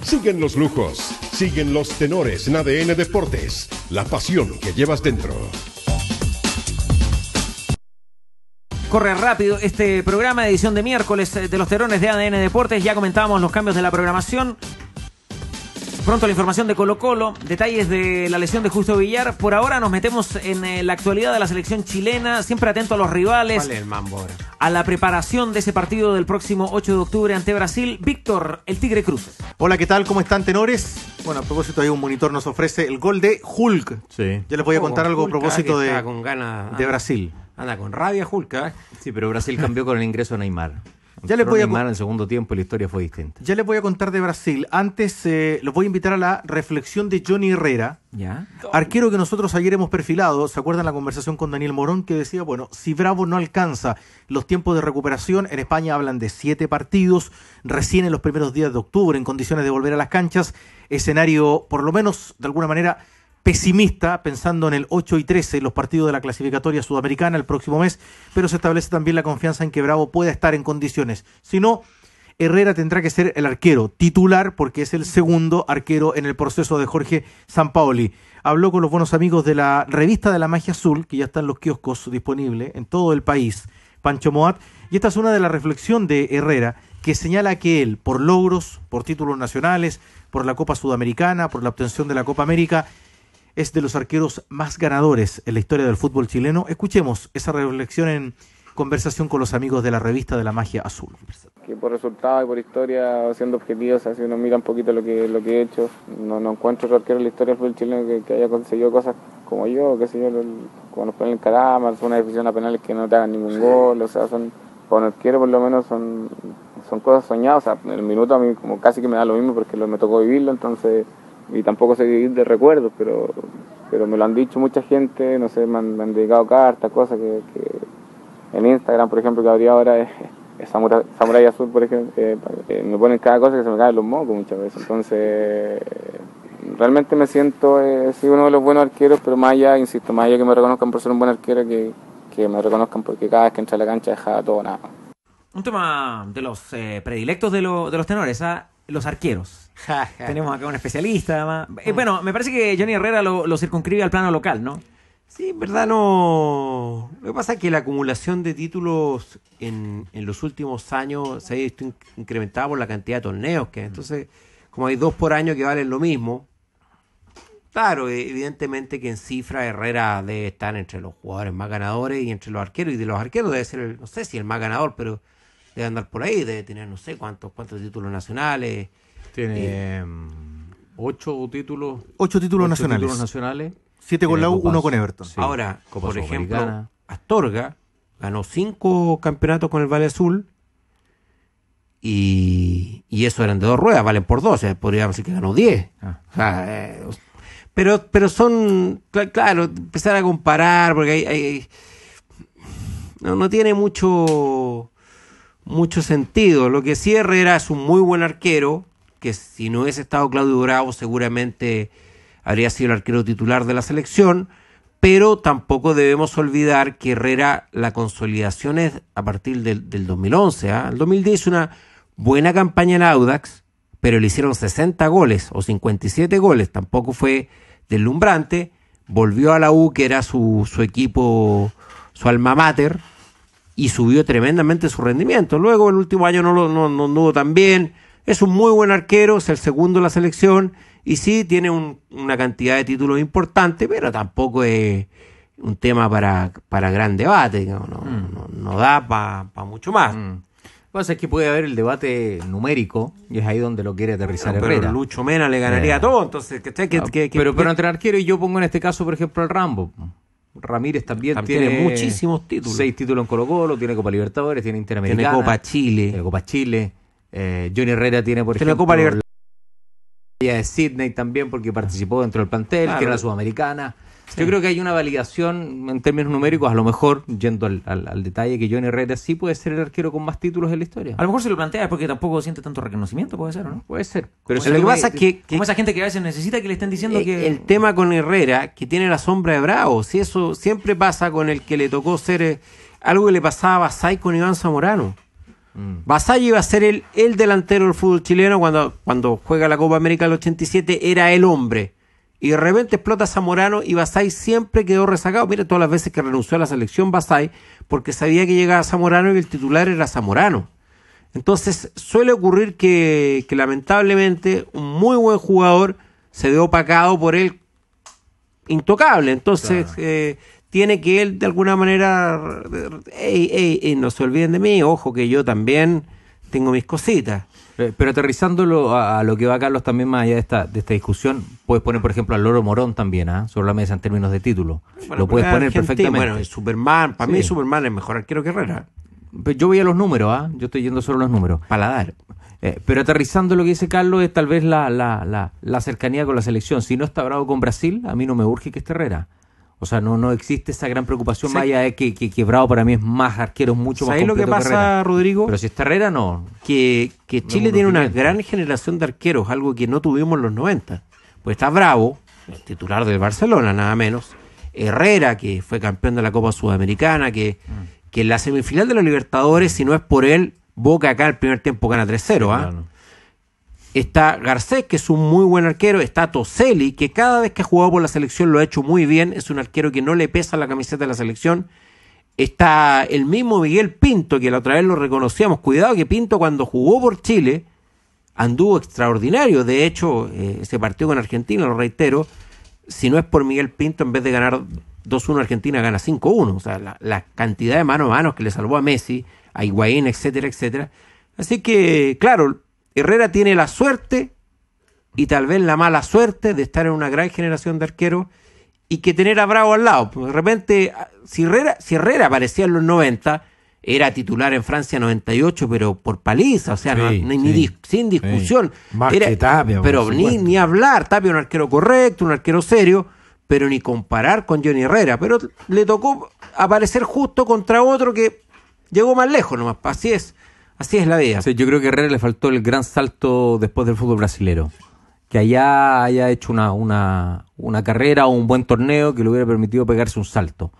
Siguen los lujos, siguen los tenores en ADN Deportes, la pasión que llevas dentro. Corre rápido este programa, de edición de miércoles eh, de los terones de ADN Deportes. Ya comentábamos los cambios de la programación. Pronto la información de Colo Colo, detalles de la lesión de Justo Villar. Por ahora nos metemos en eh, la actualidad de la selección chilena, siempre atento a los rivales. ¿Cuál el mambo a la preparación de ese partido del próximo 8 de octubre ante Brasil. Víctor, el Tigre Cruz. Hola, ¿qué tal? ¿Cómo están, tenores? Bueno, a propósito, hay un monitor nos ofrece el gol de Hulk. Sí. Yo les voy a oh, contar algo a propósito de, con ganas, de Brasil. Anda con rabia, Hulk. ¿eh? Sí, pero Brasil cambió con el ingreso de Neymar. Ya les voy a segundo tiempo la historia fue distinta. Ya voy a contar de Brasil. Antes eh, los voy a invitar a la reflexión de Johnny Herrera. Ya. Arquero que nosotros ayer hemos perfilado, ¿se acuerdan la conversación con Daniel Morón que decía, bueno, si Bravo no alcanza los tiempos de recuperación, en España hablan de siete partidos, recién en los primeros días de octubre, en condiciones de volver a las canchas, escenario por lo menos de alguna manera pesimista pensando en el 8 y 13, los partidos de la clasificatoria sudamericana el próximo mes, pero se establece también la confianza en que Bravo pueda estar en condiciones. Si no, Herrera tendrá que ser el arquero titular porque es el segundo arquero en el proceso de Jorge Sampaoli. Habló con los buenos amigos de la revista de la magia azul, que ya están los kioscos disponibles en todo el país, Pancho Moat, y esta es una de las reflexiones de Herrera que señala que él, por logros, por títulos nacionales, por la Copa Sudamericana, por la obtención de la Copa América, es de los arqueros más ganadores en la historia del fútbol chileno. Escuchemos esa reflexión en conversación con los amigos de la revista de la magia azul. Que por resultado y por historia, siendo objetivos, así uno mira un poquito lo que, lo que he hecho, no, no encuentro otro arquero en la historia del fútbol chileno que, haya conseguido cosas como yo, que señor cuando como nos ponen en Caramba, una decisión a penales que no te hagan ningún gol, o sea, son, con quiero, por lo menos son, son cosas soñadas, o sea, en el minuto a mí como casi que me da lo mismo porque lo, me tocó vivirlo, entonces y tampoco sé de recuerdos, pero, pero me lo han dicho mucha gente, no sé, me han, dedicado cartas, cosas que, en Instagram, por ejemplo, que habría ahora es, Samurai, Azul, por ejemplo, eh, eh, me ponen cada cosa que se me caen los mocos muchas veces, entonces realmente me siento, eh, uno de los buenos arqueros, pero más allá, insisto, más allá que me reconozcan por ser un buen arquero, que, me reconozcan porque cada vez que entra a la cancha deja todo nada. Un tema de los eh, predilectos de, de los tenores, ¿ah? los arqueros. Tenemos acá un especialista, eh, ah. bueno, me parece que Johnny Herrera lo, circunscribe al plano local, ¿no? Sí, en verdad no. Lo que pasa es que la acumulación de títulos en, en los últimos años se ha visto incrementada por la cantidad de torneos que mm. Entonces, como hay dos por año que valen lo mismo, claro, e-, evidentemente que en cifra Herrera debe estar entre los jugadores más ganadores y entre los arqueros. Y de los arqueros debe ser, no sé si el más ganador, pero debe andar por ahí, debe tener no sé cuántos, cuántos títulos nacionales. Tiene eh, em, ocho títulos. Ocho títulos nacionales. Siete con la U, uno con Everton. Ahora, por ejemplo, Astorga ganó cinco campeonatos con el Valle Azul y, eso eran de dos ruedas, valen por dos, podríamos decir que ganó diez. Ah. Eh, pero, pero son, claro, empezar a comparar, porque no tiene mucho mucho sentido. Lo que sí Herrera es un muy buen arquero, que si no hubiese estado Claudio Bravo seguramente habría sido el arquero titular de la selección, pero tampoco debemos olvidar que Herrera la consolidación es a partir del, del 2011. al ¿ah? El 2010 una buena campaña en Audax, pero le hicieron 60 goles o 57 goles, tampoco fue deslumbrante. Volvió a la U, que era su, su equipo, su alma mater, y subió tremendamente su rendimiento. Luego el último año no lo no, no, tan bien. Es un muy buen arquero, es el segundo de la selección y sí tiene una cantidad de títulos importante, pero tampoco es un tema para, para gran debate, no, mm. no, no da para mucho más. Mm. Lo que pasa es que puede haber el debate numérico y es ahí donde lo quiere aterrizar Herrera. Lucho Mena le ganaría eh. todo, entonces, que, ah, pero, pero entre el y yo pongo en este caso, por ejemplo, al Rambo. Ramírez también, tiene, muchísimos títulos. Seis títulos en Colo Colo, tiene Copa Libertadores, tiene Interamericana. Tiene Copa Chile. Tiene Copa Chile. Eh, Johnny Herrera tiene, por tiene Copa Libertadores de Sydney también, porque participó dentro del plantel, que era la sudamericana. Yo creo que hay una validación en términos numéricos, a lo mejor, yendo al, al, detalle, que Johnny Herrera sí puede ser el arquero con más títulos en la historia. A lo mejor se lo plantea porque tampoco siente tanto reconocimiento, puede ser, ¿o ¿no? Puede ser. Pero lo que pasa es que, Como esa gente que a veces necesita que le estén diciendo eh, que. El tema con Herrera, que tiene la sombra de Bravo, si eso siempre pasa con el que le tocó ser. Eh, algo que le pasaba a Sai con Iván Zamorano. Basay mm. iba a ser el, el delantero del fútbol chileno cuando, cuando juega la Copa América del 87, era el hombre. Y de repente explota Zamorano y Basay siempre quedó rezagado. Mira todas las veces que renunció a la selección Basay porque sabía que llegaba Zamorano y el titular era Zamorano. Entonces suele ocurrir que, que lamentablemente un muy buen jugador se ve opacado por él intocable. Entonces eh, tiene que él de alguna manera, ey, ey, no se olviden de mí, ojo que yo también tengo mis cositas. Eh, pero aterrizándolo a, lo que va Carlos también más allá de esta, de esta discusión, puedes poner por ejemplo al Loro Morón también ¿ah? sobre la mesa en términos de título. lo puedes poner perfectamente. Bueno, Superman, para mí Superman es mejor arquero que Herrera. Pero yo a los números, ¿ah? yo estoy yendo solo los números. Paladar. Eh, pero aterrizando lo que dice Carlos es tal vez la, la, la, la cercanía con la selección. Si no está bravo con Brasil, a mí no me urge que esté Herrera. O sea, no, no existe esa gran preocupación, más que, que, Bravo para mí es más arqueros, mucho más completo lo que pasa, Rodrigo? Pero si es Herrera, no. Que, Chile tiene una gran generación de arqueros, algo que no tuvimos en los 90. Pues está Bravo, titular del Barcelona, nada menos. Herrera, que fue campeón de la Copa Sudamericana, que, mm. que en la semifinal de los Libertadores, si no es por él, Boca acá el primer tiempo gana 3-0. ¿ah? está Garcés, que es un muy buen arquero, está Toselli, que cada vez que ha jugado por la selección lo ha hecho muy bien, es un arquero que no le pesa la camiseta de la selección. Está el mismo Miguel Pinto, que la otra vez lo reconocíamos. Cuidado que Pinto cuando jugó por Chile anduvo extraordinario. De hecho, eh, se partió partido con Argentina, lo reitero, si no es por Miguel Pinto, en vez de ganar 2-1 Argentina, gana 5-1. O sea, la, cantidad de mano a mano que le salvó a Messi, a Higuaín, etcétera, etcétera. Así que, claro, Herrera tiene la suerte y tal vez la mala suerte de estar en una gran generación de arqueros y que tener a Bravo al lado. De repente, si Herrera, aparecía en los 90, era titular en Francia 98, pero por paliza, o sea, ni, sin discusión. pero ni, ni, hablar, Tapia un arquero correcto, un arquero serio, pero ni comparar con Johnny Herrera. Pero le tocó aparecer justo contra otro que llegó más lejos nomás, así es. Así es la vida. yo creo que Herrera le faltó el gran salto después del fútbol brasilero. Que allá haya hecho una, una, carrera o un buen torneo que le hubiera permitido pegarse un salto.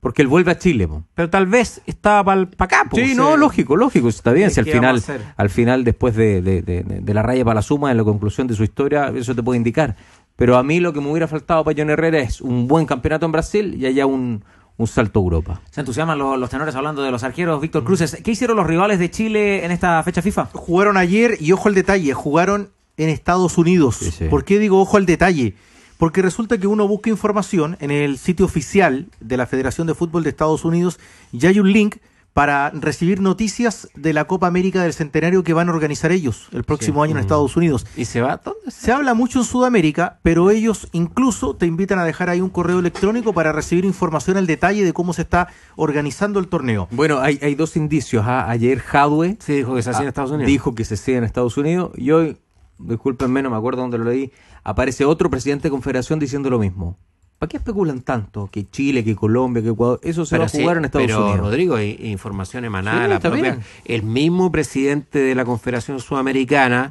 Porque él vuelve a Chile, pero tal vez estaba para acá. Sí, no, lógico, lógico, está bien. Si al final, al final, después de, la raya para la suma, en la conclusión de su historia, eso te puede indicar. Pero a mí lo que me hubiera faltado para John Herrera es un buen campeonato en Brasil y allá un, un salto a Europa. Se entusiasman los, tenores hablando de los arqueros. Víctor Cruces, ¿qué hicieron los rivales de Chile en esta fecha FIFA? Jugaron ayer y ojo al detalle, jugaron en Estados Unidos. ¿Por qué digo ojo al detalle? Porque resulta que uno busca información en el sitio oficial de la Federación de Fútbol de Estados Unidos y hay un link para recibir noticias de la Copa América del Centenario que van a organizar ellos el próximo año en Estados Unidos. ¿Y se va? ¿Dónde se habla mucho en Sudamérica, pero ellos incluso te invitan a dejar ahí un correo electrónico para recibir información al detalle de cómo se está organizando el torneo. Bueno, hay, dos indicios. ¿ah? Ayer Hadwe dijo que se sigue en ah, Estados Unidos. Dijo que se en Estados Unidos y hoy, discúlpenme, no me acuerdo dónde lo leí, aparece otro presidente de Confederación diciendo lo mismo. ¿Para qué especulan tanto? Que Chile, que Colombia, que Ecuador, eso se va a jugar en Estados pero, Unidos. Rodrigo, información emanada la El mismo presidente de la Confederación Sudamericana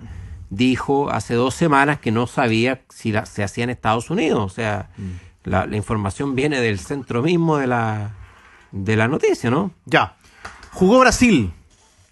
dijo hace dos semanas que no sabía si se hacía en Estados Unidos. O sea, mm. la, información viene del centro mismo de la, de la noticia, ¿no? Ya. Jugó Brasil,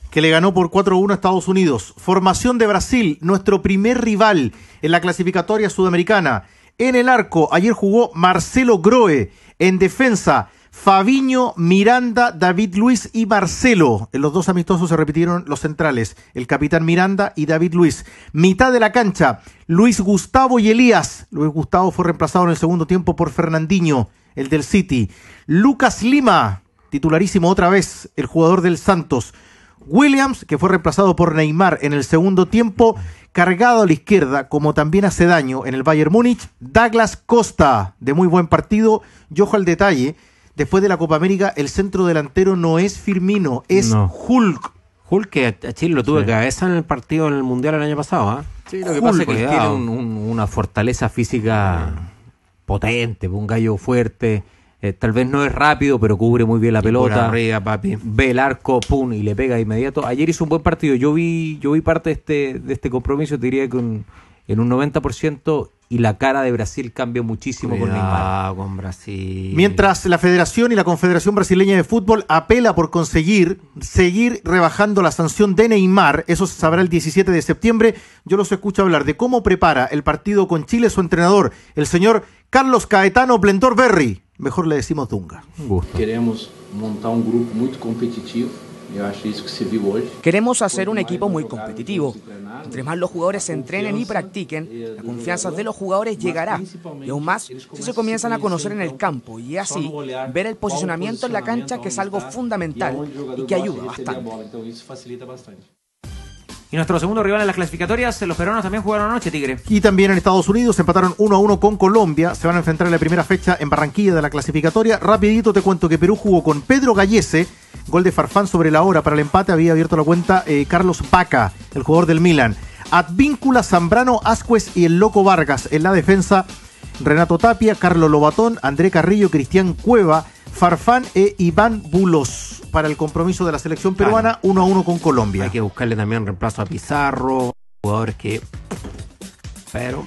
que le ganó por 4-1 a Estados Unidos. Formación de Brasil, nuestro primer rival en la clasificatoria sudamericana. En el arco, ayer jugó Marcelo Groe. En defensa, Fabiño, Miranda, David Luis y Marcelo. En los dos amistosos se repitieron los centrales, el capitán Miranda y David Luis. Mitad de la cancha, Luis Gustavo y Elías. Luis Gustavo fue reemplazado en el segundo tiempo por Fernandinho, el del City. Lucas Lima, titularísimo otra vez, el jugador del Santos. Williams, que fue reemplazado por Neymar en el segundo tiempo, Cargado a la izquierda, como también hace daño en el Bayern Múnich, Douglas Costa, de muy buen partido. Y ojo al detalle, después de la Copa América, el centro delantero no es Firmino, es Hulk. Hulk que eh, a Chile lo tuve cabeza en el partido en el Mundial el año pasado. ¿ah? Sí, lo que pasa es que tiene una fortaleza física potente, un gallo fuerte eh, tal vez no es rápido, pero cubre muy bien la pelota. papi. Ve el arco, pum, y le pega de inmediato. Ayer hizo un buen partido. Yo vi, yo vi parte de este, de este compromiso, te diría que un, en un 90% y la cara de Brasil cambió muchísimo con Neymar. con Brasil. Mientras la Federación y la Confederación Brasileña de Fútbol apela por conseguir seguir rebajando la sanción de Neymar, eso se sabrá el 17 de septiembre, yo los escucho hablar de cómo prepara el partido con Chile su entrenador, el señor Carlos Caetano Plendor Berry. Mejor le decimos Dunga. Queremos montar un grupo muy competitivo. Queremos hacer un equipo muy competitivo. Entre más los jugadores se entrenen y practiquen, la confianza de los jugadores llegará. Y aún más si se comienzan a conocer en el campo y así ver el posicionamiento en la cancha que es algo fundamental y que ayuda bastante. Y nuestro segundo rival en las clasificatorias, los peruanos también jugaron anoche, Tigre. Y también en Estados Unidos empataron 1 a 1 con Colombia. Se van a enfrentar en la primera fecha en Barranquilla de la clasificatoria. Rapidito te cuento que Perú jugó con Pedro Gallese. Gol de Farfán sobre la hora para el empate. Había abierto la cuenta eh, Carlos Paca, el jugador del Milan. Advíncula, Zambrano, Ascuez y el Loco Vargas. En la defensa, Renato Tapia, Carlos Lobatón, André Carrillo, Cristian Cueva, Farfán e Iván Bulos para el compromiso de la selección peruana, 1 a 1 con Colombia. Hay que buscarle también reemplazo a Pizarro, jugadores que. Pero